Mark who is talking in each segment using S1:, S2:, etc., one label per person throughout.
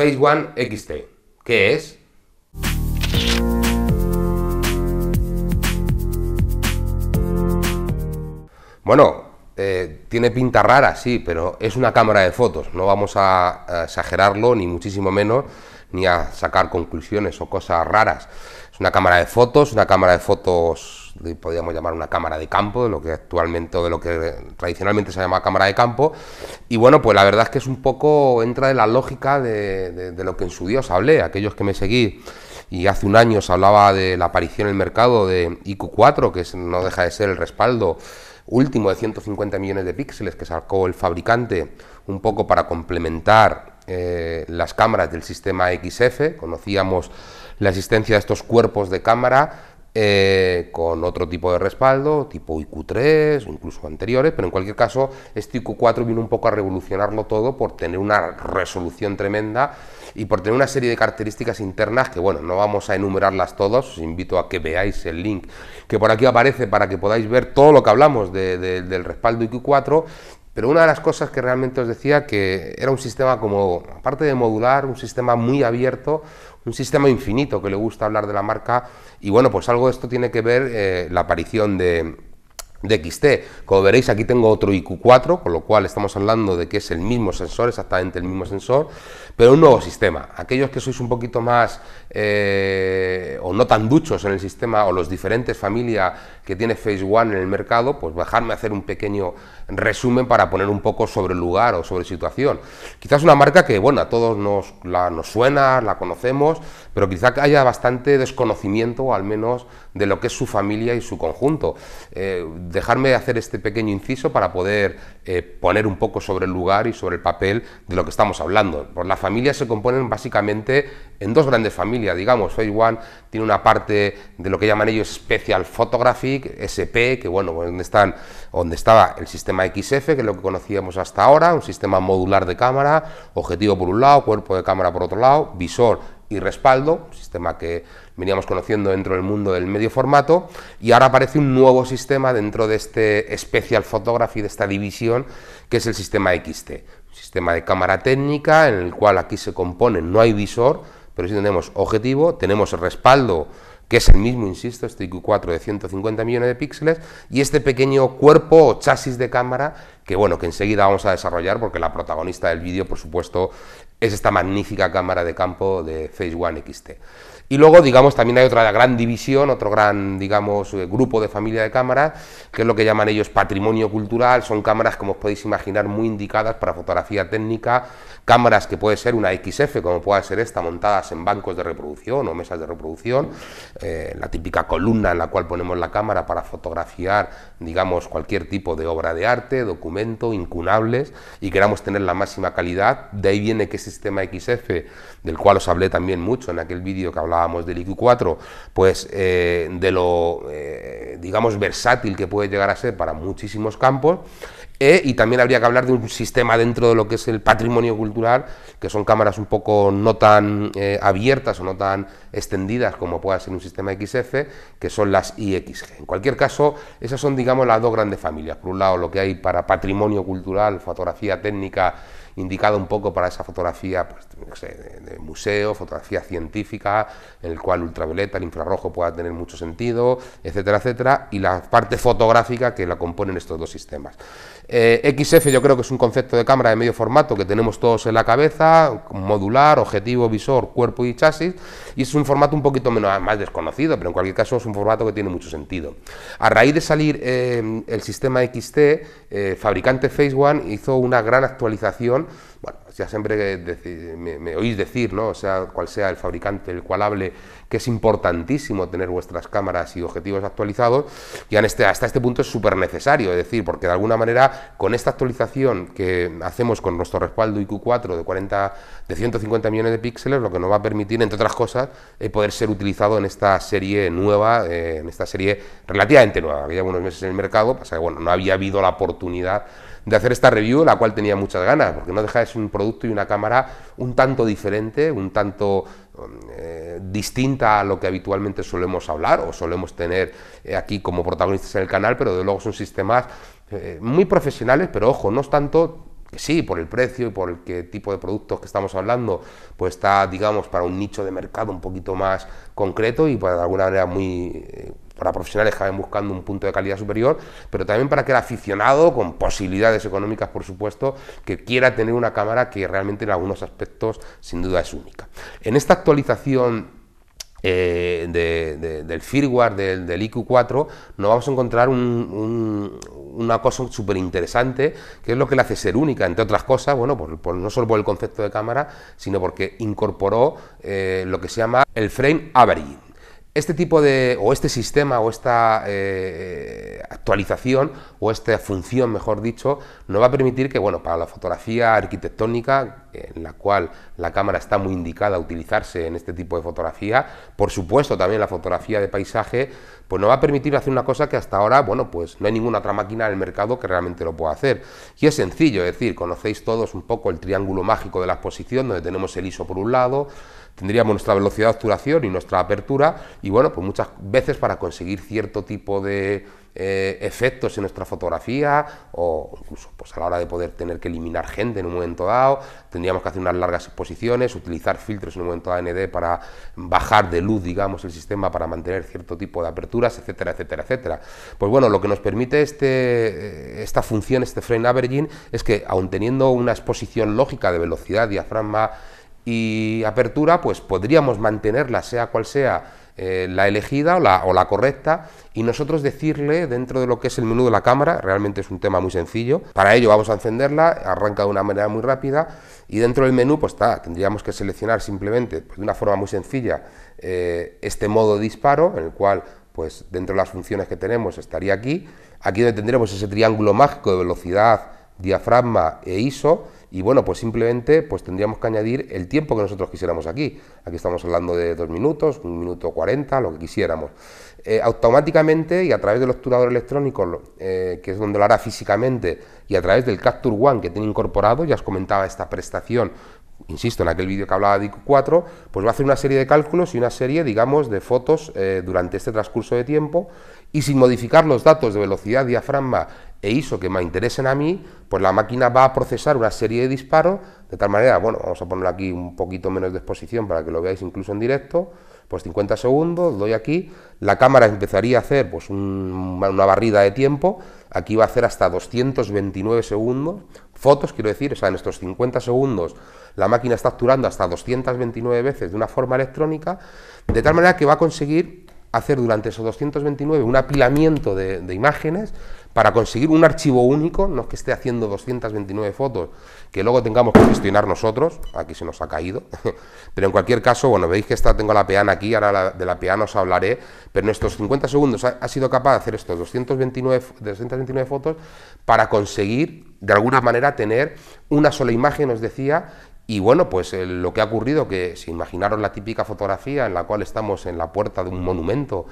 S1: Phase One XT. ¿Qué es? Bueno, eh, tiene pinta rara, sí, pero es una cámara de fotos. No vamos a exagerarlo, ni muchísimo menos, ni a sacar conclusiones o cosas raras. Es una cámara de fotos, una cámara de fotos podríamos llamar una cámara de campo, de lo que actualmente o de lo que tradicionalmente se llama cámara de campo. Y bueno, pues la verdad es que es un poco, entra de la lógica de, lo que en su dios hablé, aquellos que me seguí. Y hace un año se hablaba de la aparición en el mercado de IQ4, que no deja de ser el respaldo último de 150 millones de píxeles que sacó el fabricante, un poco para complementar eh, las cámaras del sistema XF. Conocíamos la existencia de estos cuerpos de cámara eh, con otro tipo de respaldo, tipo IQ3 o incluso anteriores, pero en cualquier caso, este IQ4 vino un poco a revolucionarlo todo por tener una resolución tremenda y por tener una serie de características internas que, bueno, no vamos a enumerarlas todas, os invito a que veáis el link que por aquí aparece para que podáis ver todo lo que hablamos del respaldo IQ4. Pero una de las cosas que realmente os decía que era un sistema como, aparte de modular, un sistema muy abierto, un sistema infinito que le gusta hablar de la marca. Y bueno, pues algo de esto tiene que ver eh, la aparición de, de XT. Como veréis, aquí tengo otro IQ4, con lo cual estamos hablando de que es el mismo sensor, exactamente el mismo sensor, pero un nuevo sistema. Aquellos que sois un poquito más eh, o no tan duchos en el sistema o los diferentes familias que tiene Phase One en el mercado, pues dejarme hacer un pequeño resumen para poner un poco sobre el lugar o sobre situación. Quizás una marca que, bueno, a todos nos, la, nos suena, la conocemos, pero quizá haya bastante desconocimiento, al menos, de lo que es su familia y su conjunto. Eh, dejarme hacer este pequeño inciso para poder eh, poner un poco sobre el lugar y sobre el papel de lo que estamos hablando. Pues las familias se componen básicamente en dos grandes familias, digamos. Phase One tiene una parte de lo que llaman ellos Special Photographic, SP, que bueno, donde, están, donde estaba el sistema XF, que es lo que conocíamos hasta ahora, un sistema modular de cámara, objetivo por un lado, cuerpo de cámara por otro lado, visor y respaldo, sistema que veníamos conociendo dentro del mundo del medio formato, y ahora aparece un nuevo sistema dentro de este Special Photography, de esta división, que es el sistema XT, un sistema de cámara técnica en el cual aquí se compone, no hay visor, pero sí tenemos objetivo, tenemos respaldo, que es el mismo, insisto, este IQ4 de 150 millones de píxeles, y este pequeño cuerpo o chasis de cámara, que bueno, que enseguida vamos a desarrollar, porque la protagonista del vídeo, por supuesto, es esta magnífica cámara de campo de Phase One XT. Y luego, digamos, también hay otra gran división, otro gran, digamos, eh, grupo de familia de cámaras, que es lo que llaman ellos patrimonio cultural. Son cámaras, como os podéis imaginar, muy indicadas para fotografía técnica. Cámaras que puede ser una XF, como puede ser esta, montadas en bancos de reproducción o mesas de reproducción. Eh, la típica columna en la cual ponemos la cámara para fotografiar, digamos, cualquier tipo de obra de arte, documento, incunables, y queramos tener la máxima calidad. De ahí viene que ese sistema XF, del cual os hablé también mucho en aquel vídeo que hablaba del IQ4, pues eh, de lo, eh, digamos, versátil que puede llegar a ser para muchísimos campos. Eh, y también habría que hablar de un sistema dentro de lo que es el patrimonio cultural, que son cámaras un poco no tan abiertas o no tan extendidas como pueda ser un sistema XF, que son las IXG. En cualquier caso, esas son, digamos, las dos grandes familias. Por un lado, lo que hay para patrimonio cultural, fotografía técnica, ...indicado un poco para esa fotografía pues, no sé, de, museo, fotografía científica, en el cual ultravioleta, el infrarrojo pueda tener mucho sentido, etcétera, etcétera, y la parte fotográfica que la componen estos dos sistemas. Eh, XF yo creo que es un concepto de cámara de medio formato que tenemos todos en la cabeza, modular, objetivo, visor, cuerpo y chasis, y es un formato un poquito menos, más desconocido, pero en cualquier caso es un formato que tiene mucho sentido. A raíz de salir eh, el sistema XT, eh, fabricante Phase One hizo una gran actualización but ya siempre me, oís decir, ¿no? O sea, cual sea el fabricante, el cual hable, que es importantísimo tener vuestras cámaras y objetivos actualizados, y este, hasta este punto es súper necesario, es decir, porque de alguna manera con esta actualización que hacemos con nuestro respaldo IQ4 de, 40, de 150 millones de píxeles, lo que nos va a permitir, entre otras cosas, eh, poder ser utilizado en esta serie nueva, eh, en esta serie relativamente nueva, que lleva unos meses en el mercado, pasa que bueno, no había habido la oportunidad de hacer esta review, la cual tenía muchas ganas, porque no dejáis de ser un producto y una cámara un tanto diferente, un tanto eh, distinta a lo que habitualmente solemos hablar o solemos tener eh, aquí como protagonistas en el canal, pero de luego son sistemas eh, muy profesionales, pero ojo, no es tanto que sí, por el precio y por el tipo de productos que estamos hablando, pues está, digamos, para un nicho de mercado un poquito más concreto y para, de alguna manera muy para profesionales que vayan buscando un punto de calidad superior, pero también para que el aficionado, con posibilidades económicas por supuesto, que quiera tener una cámara que realmente en algunos aspectos sin duda es única. En esta actualización eh, del firmware del, IQ4, nos vamos a encontrar una cosa súper interesante, que es lo que le hace ser única, entre otras cosas, bueno, pues no solo por el concepto de cámara, sino porque incorporó eh, lo que se llama el frame averaging este tipo de, o este sistema, o esta eh, actualización, o esta función, mejor dicho, nos va a permitir que, bueno, para la fotografía arquitectónica, en la cual la cámara está muy indicada a utilizarse en este tipo de fotografía, por supuesto también la fotografía de paisaje, pues nos va a permitir hacer una cosa que hasta ahora, bueno, pues no hay ninguna otra máquina en el mercado que realmente lo pueda hacer. Y es sencillo, es decir, conocéis todos un poco el triángulo mágico de la exposición, donde tenemos el ISO por un lado, tendríamos nuestra velocidad de obturación y nuestra apertura y bueno, pues muchas veces para conseguir cierto tipo de eh, efectos en nuestra fotografía o incluso pues a la hora de poder tener que eliminar gente en un momento dado, tendríamos que hacer unas largas exposiciones, utilizar filtros en un momento dado ND para bajar de luz, digamos, el sistema para mantener cierto tipo de aperturas, etcétera, etcétera, etcétera. Pues bueno, lo que nos permite este, eh, esta función, este frame averaging, es que aun teniendo una exposición lógica de velocidad, diafragma, y apertura, pues podríamos mantenerla, sea cual sea eh, la elegida o la, correcta, y nosotros decirle dentro de lo que es el menú de la cámara, realmente es un tema muy sencillo, para ello vamos a encenderla, arranca de una manera muy rápida, y dentro del menú, pues está, tendríamos que seleccionar simplemente, pues, de una forma muy sencilla, eh, este modo de disparo, en el cual pues dentro de las funciones que tenemos estaría aquí, aquí donde tendremos ese triángulo mágico de velocidad, diafragma e ISO, y bueno, pues simplemente pues tendríamos que añadir el tiempo que nosotros quisiéramos aquí. Aquí estamos hablando de dos minutos, un minuto cuarenta, lo que quisiéramos. Eh, automáticamente y a través del obturador electrónico, eh, que es donde lo hará físicamente, y a través del Capture One que tiene incorporado, ya os comentaba esta prestación insisto, en aquel vídeo que hablaba de IQ4, pues va a hacer una serie de cálculos y una serie, digamos, de fotos eh, durante este transcurso de tiempo y sin modificar los datos de velocidad, diafragma e ISO que me interesen a mí, pues la máquina va a procesar una serie de disparos, de tal manera, bueno, vamos a poner aquí un poquito menos de exposición para que lo veáis incluso en directo, pues 50 segundos, doy aquí, la cámara empezaría a hacer pues una barrida de tiempo, aquí va a hacer hasta 229 segundos, fotos quiero decir, o sea, en estos 50 segundos la máquina está actuando hasta 229 veces de una forma electrónica, de tal manera que va a conseguir hacer durante esos 229 un apilamiento de, imágenes para conseguir un archivo único, no es que esté haciendo 229 fotos que luego tengamos que gestionar nosotros, aquí se nos ha caído, pero en cualquier caso, bueno, veis que esta, tengo la peana aquí, ahora la, de la peana os hablaré, pero en estos 50 segundos ha, sido capaz de hacer estos 229, 229 fotos para conseguir de alguna manera tener una sola imagen, os decía, y bueno, pues eh, lo que ha ocurrido, que si imaginaron la típica fotografía en la cual estamos en la puerta de un monumento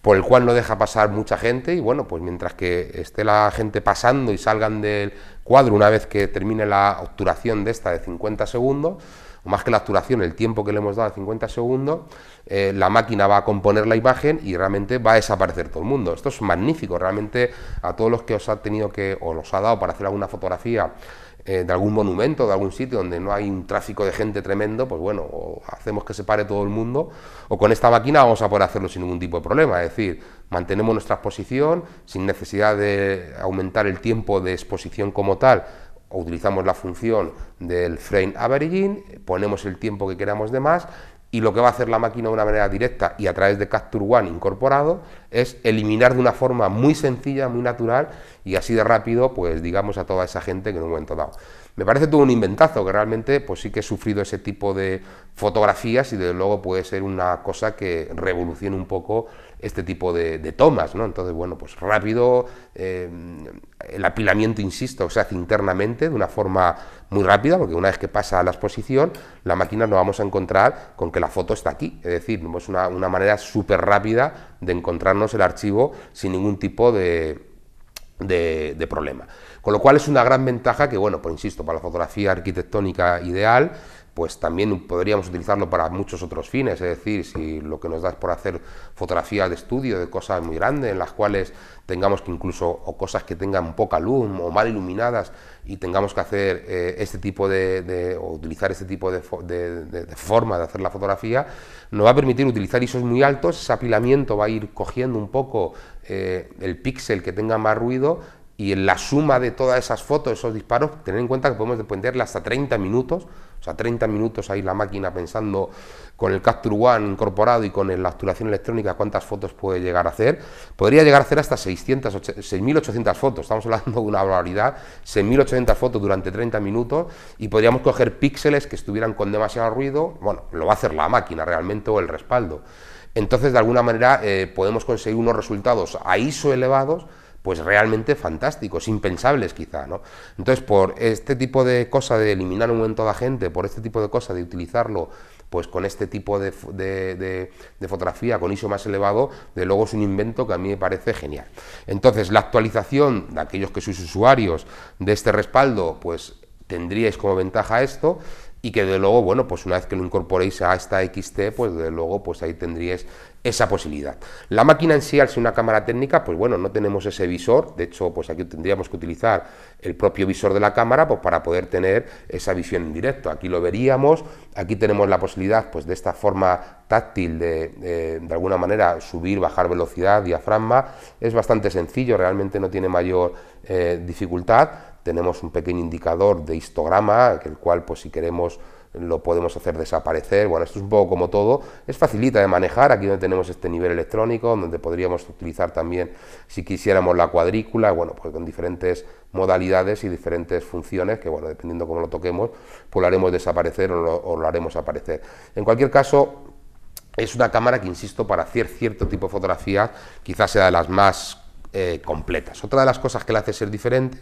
S1: por el cual no deja pasar mucha gente, y bueno, pues mientras que esté la gente pasando y salgan del cuadro una vez que termine la obturación de esta de 50 segundos, o más que la obturación, el tiempo que le hemos dado de 50 segundos, eh, la máquina va a componer la imagen y realmente va a desaparecer todo el mundo. Esto es magnífico, realmente a todos los que os ha tenido que, o los ha dado para hacer alguna fotografía eh, de algún monumento, de algún sitio donde no hay un tráfico de gente tremendo, pues bueno, hacemos que se pare todo el mundo, o con esta máquina vamos a poder hacerlo sin ningún tipo de problema. Es decir, mantenemos nuestra exposición sin necesidad de aumentar el tiempo de exposición como tal, utilizamos la función del frame averaging, ponemos el tiempo que queramos de más y lo que va a hacer la máquina de una manera directa y a través de Capture One incorporado es eliminar de una forma muy sencilla, muy natural y así de rápido, pues digamos a toda esa gente que en un momento dado. Me parece todo un inventazo, que realmente pues sí que he sufrido ese tipo de fotografías y desde luego puede ser una cosa que revolucione un poco este tipo de, tomas, ¿no? Entonces, bueno, pues rápido, eh, el apilamiento, insisto, se hace internamente de una forma muy rápida, porque una vez que pasa a la exposición, la máquina nos vamos a encontrar con que la foto está aquí, es decir, es una, manera súper rápida de encontrarnos el archivo sin ningún tipo de... de, problema. Con lo cual es una gran ventaja que, bueno, pues insisto, para la fotografía arquitectónica ideal, pues también podríamos utilizarlo para muchos otros fines, es decir, si lo que nos da es por hacer fotografía de estudio de cosas muy grandes en las cuales tengamos que incluso, o cosas que tengan poca luz o mal iluminadas y tengamos que hacer eh, este tipo de, o utilizar este tipo de, forma de hacer la fotografía, nos va a permitir utilizar ISOs muy altos, ese apilamiento va a ir cogiendo un poco eh, el píxel que tenga más ruido y en la suma de todas esas fotos, esos disparos, tener en cuenta que podemos dependerle hasta 30 minutos, o sea, 30 minutos ahí la máquina pensando con el Capture One incorporado y con la actuación electrónica cuántas fotos puede llegar a hacer, podría llegar a hacer hasta 6.800 fotos, estamos hablando de una barbaridad, 6.800 fotos durante 30 minutos y podríamos coger píxeles que estuvieran con demasiado ruido, bueno, lo va a hacer la máquina realmente o el respaldo. Entonces, de alguna manera, eh, podemos conseguir unos resultados a ISO elevados, pues realmente fantásticos, impensables quizá, ¿no? Entonces, por este tipo de cosa de eliminar un momento a la gente, por este tipo de cosa de utilizarlo pues con este tipo de, de, de, de, fotografía con ISO más elevado, de luego es un invento que a mí me parece genial. Entonces, la actualización de aquellos que sois usuarios de este respaldo, pues tendríais como ventaja esto y que de luego, bueno, pues una vez que lo incorporéis a esta XT, pues de luego, pues ahí tendríais esa posibilidad. La máquina en sí, al ser una cámara técnica, pues bueno, no tenemos ese visor, de hecho, pues aquí tendríamos que utilizar el propio visor de la cámara pues para poder tener esa visión en directo. Aquí lo veríamos, aquí tenemos la posibilidad pues de esta forma táctil de, de, alguna manera subir, bajar velocidad, diafragma, es bastante sencillo, realmente no tiene mayor eh, dificultad, tenemos un pequeño indicador de histograma, el cual pues si queremos lo podemos hacer desaparecer, bueno, esto es un poco como todo, es facilita de manejar, aquí donde tenemos este nivel electrónico, donde podríamos utilizar también, si quisiéramos, la cuadrícula, bueno, pues con diferentes modalidades y diferentes funciones, que bueno, dependiendo cómo lo toquemos, pues lo haremos desaparecer o lo, haremos aparecer. En cualquier caso, es una cámara que, insisto, para hacer cierto tipo de fotografía, quizás sea de las más eh, completas. Otra de las cosas que la hace ser diferente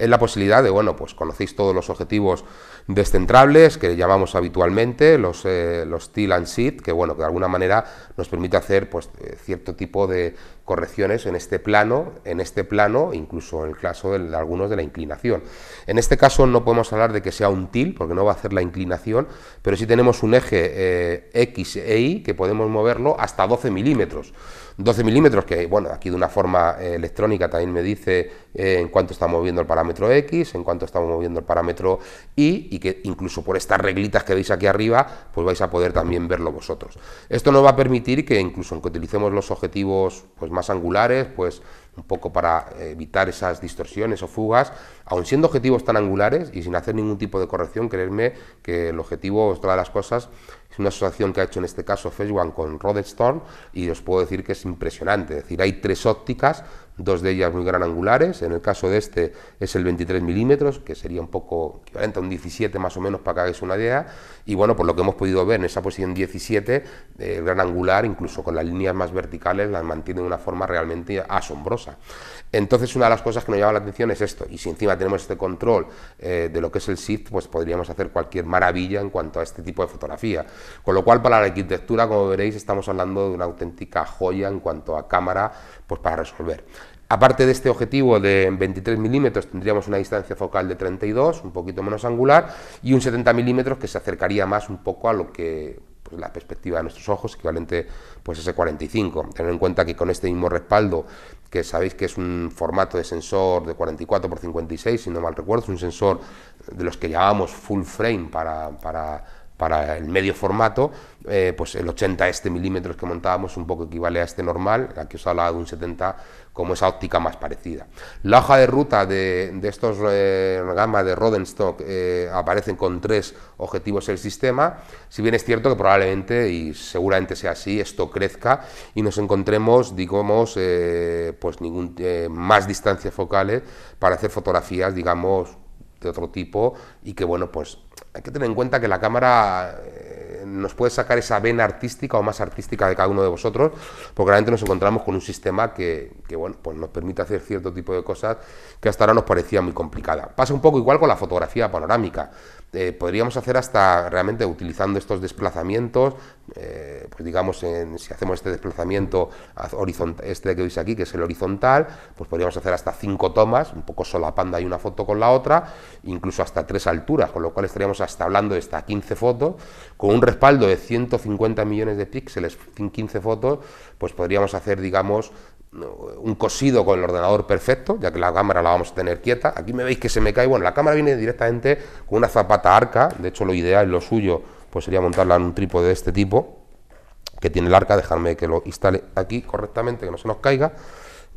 S1: es la posibilidad de, bueno, pues conocéis todos los objetivos descentrables que llamamos habitualmente, los, eh, los till and sit, que bueno, que de alguna manera nos permite hacer pues eh, cierto tipo de, correcciones en este plano, en este plano, incluso en el caso de algunos de la inclinación. En este caso no podemos hablar de que sea un til, porque no va a hacer la inclinación, pero sí tenemos un eje eh, X e Y que podemos moverlo hasta 12 milímetros. 12 milímetros, que bueno, aquí de una forma eh, electrónica también me dice eh, en cuánto está moviendo el parámetro X, en cuánto estamos moviendo el parámetro Y, y que incluso por estas reglitas que veis aquí arriba, pues vais a poder también verlo vosotros. Esto nos va a permitir que incluso aunque utilicemos los objetivos pues, más más angulares, pues un poco para evitar esas distorsiones o fugas, aun siendo objetivos tan angulares y sin hacer ningún tipo de corrección, creerme que el objetivo, otra de las cosas, es una asociación que ha hecho en este caso Facebook con storm y os puedo decir que es impresionante. Es decir, hay tres ópticas, dos de ellas muy gran angulares. En el caso de este es el 23 milímetros, que sería un poco equivalente a un 17 más o menos para que hagáis una idea. Y bueno, por lo que hemos podido ver en esa posición 17, el eh, gran angular, incluso con las líneas más verticales, las mantiene de una forma realmente asombrosa. Entonces, una de las cosas que nos llama la atención es esto. Y si encima tenemos este control eh, de lo que es el shift, pues podríamos hacer cualquier maravilla en cuanto a este tipo de fotografía. Con lo cual, para la arquitectura, como veréis, estamos hablando de una auténtica joya en cuanto a cámara pues, para resolver. Aparte de este objetivo de 23 milímetros, tendríamos una distancia focal de 32, un poquito menos angular, y un 70 milímetros que se acercaría más un poco a lo que pues, la perspectiva de nuestros ojos, equivalente pues, a ese 45. Tener en cuenta que con este mismo respaldo, que sabéis que es un formato de sensor de 44 x 56, si no mal recuerdo, es un sensor de los que llamamos full frame para para el medio formato, eh, pues el 80 este milímetros que montábamos un poco equivale a este normal, aquí os hablaba de un 70 como esa óptica más parecida. La hoja de ruta de, de estos eh, gamas de Rodenstock eh, aparecen con tres objetivos el sistema, si bien es cierto que probablemente y seguramente sea así, esto crezca y nos encontremos, digamos, eh, pues ningún, más distancias focales para hacer fotografías, digamos, de otro tipo y que bueno, pues hay que tener en cuenta que la cámara eh, nos puede sacar esa vena artística o más artística de cada uno de vosotros, porque realmente nos encontramos con un sistema que, que, bueno, pues nos permite hacer cierto tipo de cosas que hasta ahora nos parecía muy complicada. Pasa un poco igual con la fotografía panorámica. Eh, podríamos hacer hasta realmente utilizando estos desplazamientos, eh, pues digamos, si hacemos este desplazamiento horizontal, este que veis aquí, que es el horizontal, pues podríamos hacer hasta cinco tomas, un poco solapando ahí una foto con la otra, incluso hasta tres alturas, con lo cual estaríamos hasta hablando de hasta 15 fotos, con un respaldo de 150 millones de píxeles, 15 fotos, pues podríamos hacer, digamos, un cosido con el ordenador perfecto, ya que la cámara la vamos a tener quieta. Aquí me veis que se me cae, bueno, la cámara viene directamente con una zapata arca, de hecho lo ideal, lo suyo, pues sería montarla en un trípode de este tipo, que tiene el arca, dejadme que lo instale aquí correctamente, que no se nos caiga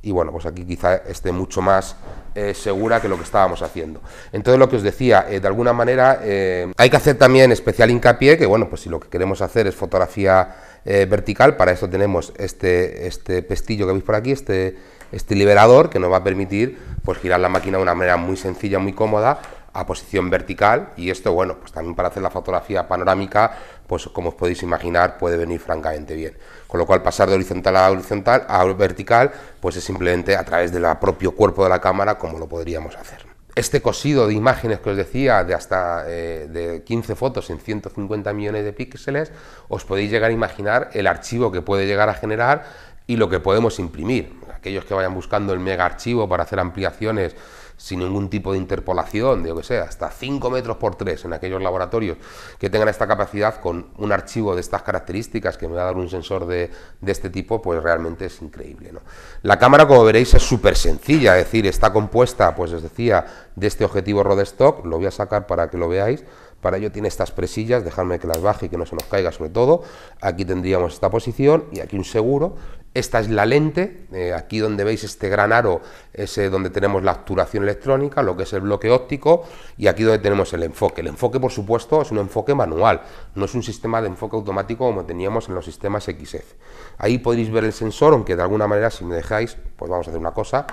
S1: y bueno, pues aquí quizá esté mucho más eh, segura que lo que estábamos haciendo. Entonces lo que os decía, eh, de alguna manera eh, hay que hacer también especial hincapié que bueno, pues si lo que queremos hacer es fotografía vertical, para eso tenemos este, este pestillo que veis por aquí, este, este liberador que nos va a permitir pues girar la máquina de una manera muy sencilla, muy cómoda a posición vertical y esto, bueno, pues también para hacer la fotografía panorámica, pues como os podéis imaginar, puede venir francamente bien. Con lo cual pasar de horizontal a horizontal a vertical, pues es simplemente a través del propio cuerpo de la cámara como lo podríamos hacer. Este cosido de imágenes que os decía, de hasta eh, de 15 fotos en 150 millones de píxeles, os podéis llegar a imaginar el archivo que puede llegar a generar y lo que podemos imprimir. Aquellos que vayan buscando el mega archivo para hacer ampliaciones sin ningún tipo de interpolación, de lo que sea, hasta 5 metros por 3 en aquellos laboratorios que tengan esta capacidad con un archivo de estas características que me va a dar un sensor de, este tipo, pues realmente es increíble. ¿no? La cámara, como veréis, es súper sencilla, es decir, está compuesta, pues os decía, de este objetivo Rodestock, lo voy a sacar para que lo veáis, para ello tiene estas presillas, dejadme que las baje y que no se nos caiga sobre todo. Aquí tendríamos esta posición y aquí un seguro. Esta es la lente, eh, aquí donde veis este gran aro es donde tenemos la obturación electrónica, lo que es el bloque óptico, y aquí donde tenemos el enfoque. El enfoque, por supuesto, es un enfoque manual, no es un sistema de enfoque automático como teníamos en los sistemas XF. E Ahí podéis ver el sensor, aunque de alguna manera, si me dejáis, pues vamos a hacer una cosa,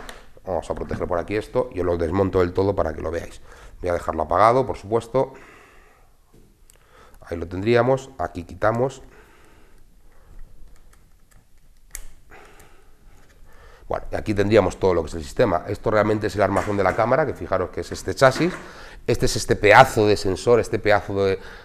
S1: vamos a proteger por aquí esto, yo lo desmonto del todo para que lo veáis. Voy a dejarlo apagado, por supuesto, ahí lo tendríamos, aquí quitamos. Bueno, y aquí tendríamos todo lo que es el sistema. Esto realmente es el armazón de la cámara, que fijaros que es este chasis. Este es este pedazo de sensor, este pedazo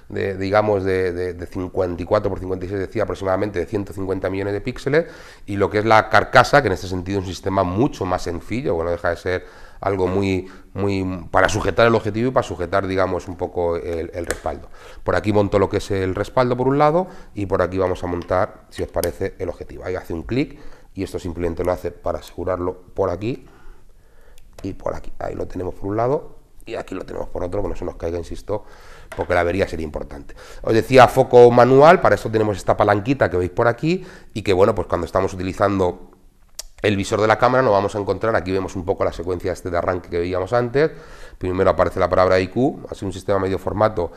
S1: de, digamos, de, 54 por 56, decía aproximadamente, de 150 millones de píxeles, y lo que es la carcasa, que en este sentido es un sistema mucho más sencillo, que no deja de ser algo muy, muy para sujetar el objetivo y para sujetar, digamos, un poco el, respaldo. Por aquí monto lo que es el respaldo por un lado y por aquí vamos a montar, si os parece, el objetivo. Ahí hace un clic y esto simplemente lo hace para asegurarlo por aquí y por aquí. Ahí lo tenemos por un lado y aquí lo tenemos por otro, que no se nos caiga, insisto, porque la avería sería importante. Os decía foco manual, para eso tenemos esta palanquita que veis por aquí y que bueno, pues cuando estamos utilizando el visor de la cámara nos vamos a encontrar, aquí vemos un poco la secuencia este de arranque que veíamos antes, primero aparece la palabra IQ, así un sistema medio formato,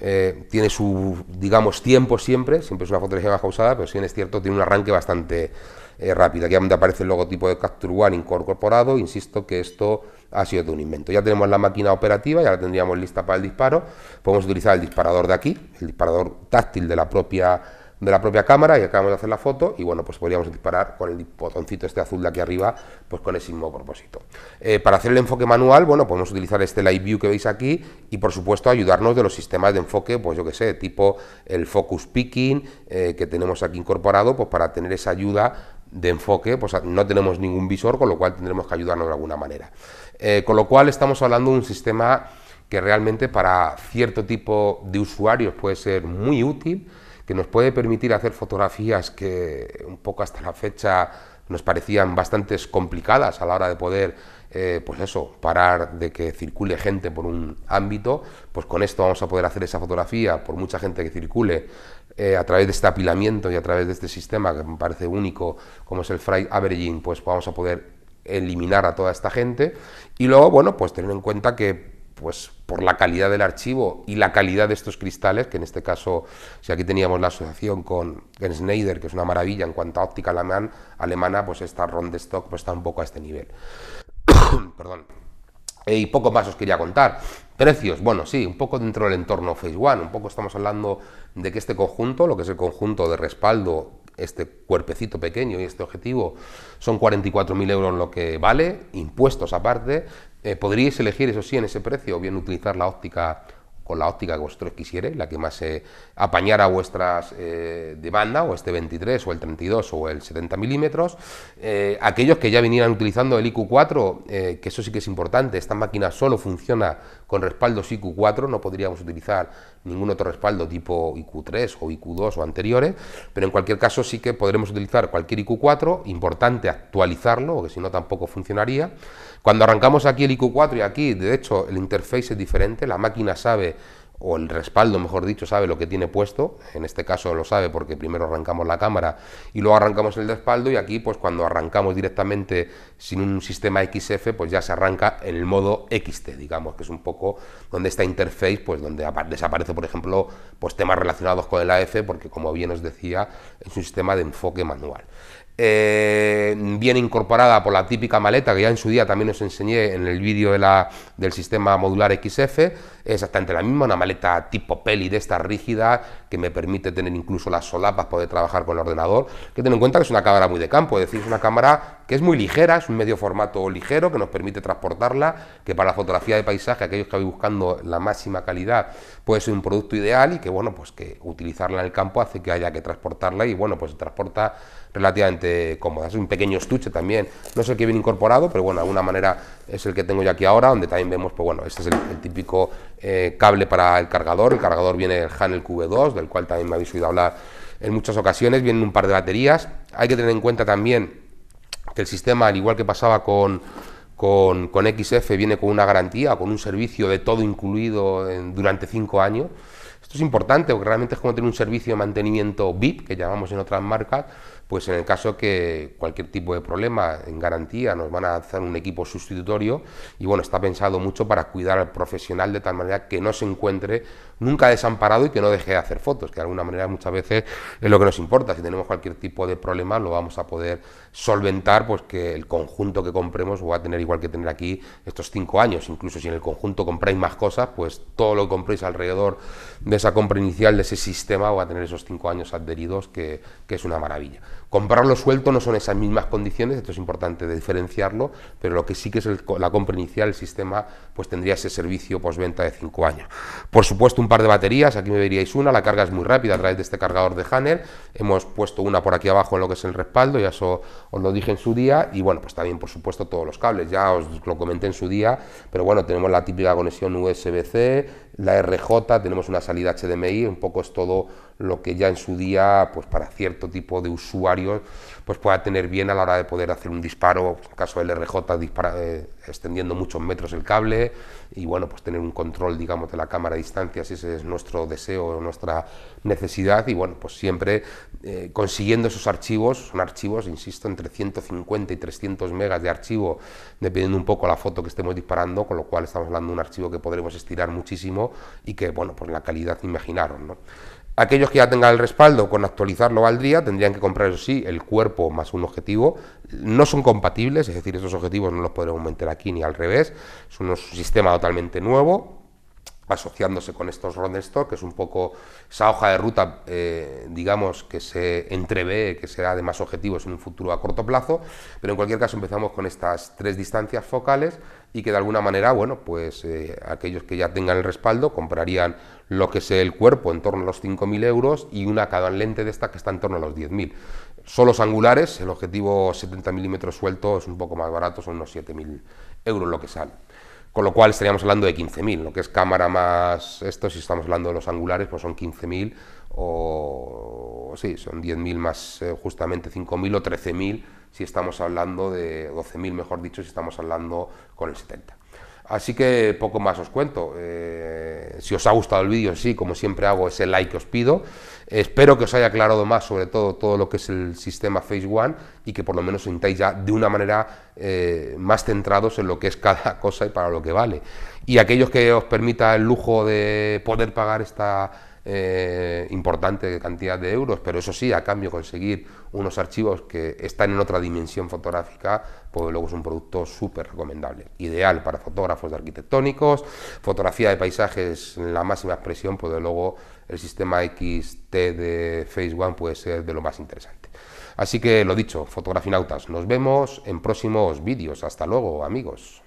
S1: eh, tiene su, digamos, tiempo siempre, siempre es una fotografía más usada, pero si bien es cierto, tiene un arranque bastante eh, rápido. Aquí aparece el logotipo de Capture One incorporado, insisto que esto ha sido de un invento. Ya tenemos la máquina operativa, ya la tendríamos lista para el disparo. Podemos utilizar el disparador de aquí, el disparador táctil de la propia de la propia cámara y acabamos de hacer la foto y bueno pues podríamos disparar con el botoncito este azul de aquí arriba pues con el mismo propósito eh, para hacer el enfoque manual bueno podemos utilizar este Live view que veis aquí y por supuesto ayudarnos de los sistemas de enfoque pues yo que sé tipo el focus picking eh, que tenemos aquí incorporado pues para tener esa ayuda de enfoque, pues no tenemos ningún visor, con lo cual tendremos que ayudarnos de alguna manera. Eh, con lo cual estamos hablando de un sistema que realmente para cierto tipo de usuarios puede ser muy útil, que nos puede permitir hacer fotografías que un poco hasta la fecha nos parecían bastante complicadas a la hora de poder, eh, pues eso, parar de que circule gente por un ámbito, pues con esto vamos a poder hacer esa fotografía por mucha gente que circule eh, a través de este apilamiento y a través de este sistema que me parece único, como es el Frey averaging, pues vamos a poder eliminar a toda esta gente. Y luego, bueno, pues tener en cuenta que pues por la calidad del archivo y la calidad de estos cristales, que en este caso, si aquí teníamos la asociación con Schneider, que es una maravilla en cuanto a óptica alemana, pues esta Rondestock pues está un poco a este nivel. Perdón. Eh, y poco más os quería contar. Precios, bueno, sí, un poco dentro del entorno Phase One, un poco estamos hablando de que este conjunto, lo que es el conjunto de respaldo, este cuerpecito pequeño y este objetivo, son 44.000 euros lo que vale, impuestos aparte. Eh, podríais elegir, eso sí, en ese precio, o bien utilizar la óptica con la óptica que vosotros quisierais, la que más se eh, apañara a vuestras eh, demanda, o este 23, o el 32, o el 70 milímetros. Eh, aquellos que ya vinieran utilizando el IQ4, eh, que eso sí que es importante, esta máquina solo funciona con respaldos IQ4, no podríamos utilizar ningún otro respaldo tipo IQ3 o IQ2 o anteriores, pero en cualquier caso sí que podremos utilizar cualquier IQ4, importante actualizarlo, porque si no tampoco funcionaría. Cuando arrancamos aquí el IQ4 y aquí, de hecho, el interface es diferente, la máquina sabe, o el respaldo, mejor dicho, sabe lo que tiene puesto, en este caso lo sabe porque primero arrancamos la cámara y luego arrancamos el respaldo y aquí, pues cuando arrancamos directamente sin un sistema XF, pues ya se arranca en el modo XT, digamos, que es un poco donde está interface, pues donde desaparece, por ejemplo, pues temas relacionados con el AF, porque como bien os decía, es un sistema de enfoque manual. Eh, bien viene incorporada por la típica maleta que ya en su día también os enseñé en el vídeo de del sistema modular XF, es exactamente la misma, una maleta tipo peli de esta rígida que me permite tener incluso las solapas, poder trabajar con el ordenador, que ten en cuenta que es una cámara muy de campo, es decir, es una cámara que es muy ligera, es un medio formato ligero que nos permite transportarla, que para la fotografía de paisaje, aquellos que vais buscando la máxima calidad, puede ser un producto ideal y que, bueno, pues que utilizarla en el campo hace que haya que transportarla y, bueno, pues se transporta relativamente cómoda. Es un pequeño estuche también, no sé qué que viene incorporado, pero bueno, de alguna manera es el que tengo yo aquí ahora, donde también vemos, pues bueno, este es el, típico eh, cable para el cargador, el cargador viene el Hanel QV2, del cual también me habéis oído hablar en muchas ocasiones, vienen un par de baterías, hay que tener en cuenta también que el sistema, al igual que pasaba con, con, XF, viene con una garantía, con un servicio de todo incluido durante cinco años. Esto es importante porque realmente es como tener un servicio de mantenimiento VIP, que llamamos en otras marcas, pues en el caso que cualquier tipo de problema en garantía nos van a hacer un equipo sustitutorio y bueno, está pensado mucho para cuidar al profesional de tal manera que no se encuentre nunca desamparado y que no deje de hacer fotos, que de alguna manera muchas veces es lo que nos importa, si tenemos cualquier tipo de problema lo vamos a poder solventar, pues que el conjunto que compremos va a tener igual que tener aquí estos cinco años, incluso si en el conjunto compráis más cosas, pues todo lo que compréis alrededor de esa compra inicial, de ese sistema, va a tener esos cinco años adheridos que, que es una maravilla. Comprarlo suelto no son esas mismas condiciones, esto es importante diferenciarlo, pero lo que sí que es la compra inicial, el sistema, pues tendría ese servicio postventa de 5 años. Por supuesto, un par de baterías, aquí me veríais una, la carga es muy rápida a través de este cargador de Hanner, hemos puesto una por aquí abajo en lo que es el respaldo, ya eso os lo dije en su día, y bueno, pues también, por supuesto, todos los cables, ya os lo comenté en su día, pero bueno, tenemos la típica conexión USB-C, la RJ, tenemos una salida HDMI, un poco es todo lo que ya en su día, pues para cierto tipo de usuarios, pues pueda tener bien a la hora de poder hacer un disparo, en caso del RJ, dispara, eh, extendiendo muchos metros el cable y bueno, pues tener un control, digamos, de la cámara a distancia, si ese es nuestro deseo, o nuestra necesidad y bueno, pues siempre eh, consiguiendo esos archivos, son archivos, insisto, entre 150 y 300 megas de archivo, dependiendo un poco la foto que estemos disparando, con lo cual estamos hablando de un archivo que podremos estirar muchísimo y que, bueno, pues la calidad imaginaron, ¿no? Aquellos que ya tengan el respaldo con actualizarlo valdría, tendrían que comprar, sí, el cuerpo más un objetivo. No son compatibles, es decir, esos objetivos no los podremos meter aquí ni al revés. Es un sistema totalmente nuevo asociándose con estos store que es un poco esa hoja de ruta, eh, digamos, que se entrevé, que será de más objetivos en un futuro a corto plazo, pero en cualquier caso empezamos con estas tres distancias focales y que de alguna manera, bueno, pues eh, aquellos que ya tengan el respaldo comprarían lo que sea el cuerpo en torno a los 5.000 euros y una cada lente de esta que está en torno a los 10.000. los angulares, el objetivo 70 milímetros suelto es un poco más barato, son unos 7.000 euros lo que sale. Con lo cual estaríamos hablando de 15.000, lo que es cámara más esto, si estamos hablando de los angulares, pues son 15.000 o sí, son 10.000 más eh, justamente justamente 5.000 o 13.000 si estamos hablando de 12.000, mejor dicho, si estamos hablando con el 70. Así que poco más os cuento. Eh, si os ha gustado el vídeo, sí, como siempre hago, ese like que os pido. Espero que os haya aclarado más sobre todo todo lo que es el sistema Phase One y que por lo menos sintáis ya de una manera eh, más centrados en lo que es cada cosa y para lo que vale. Y aquellos que os permita el lujo de poder pagar esta eh, importante cantidad de euros, pero eso sí, a cambio conseguir unos archivos que están en otra dimensión fotográfica, pues luego es un producto súper recomendable. Ideal para fotógrafos arquitectónicos, fotografía de paisajes en la máxima expresión, pues luego el sistema XT de Phase One puede ser de lo más interesante. Así que lo dicho, fotografinautas, nos vemos en próximos vídeos. Hasta luego, amigos.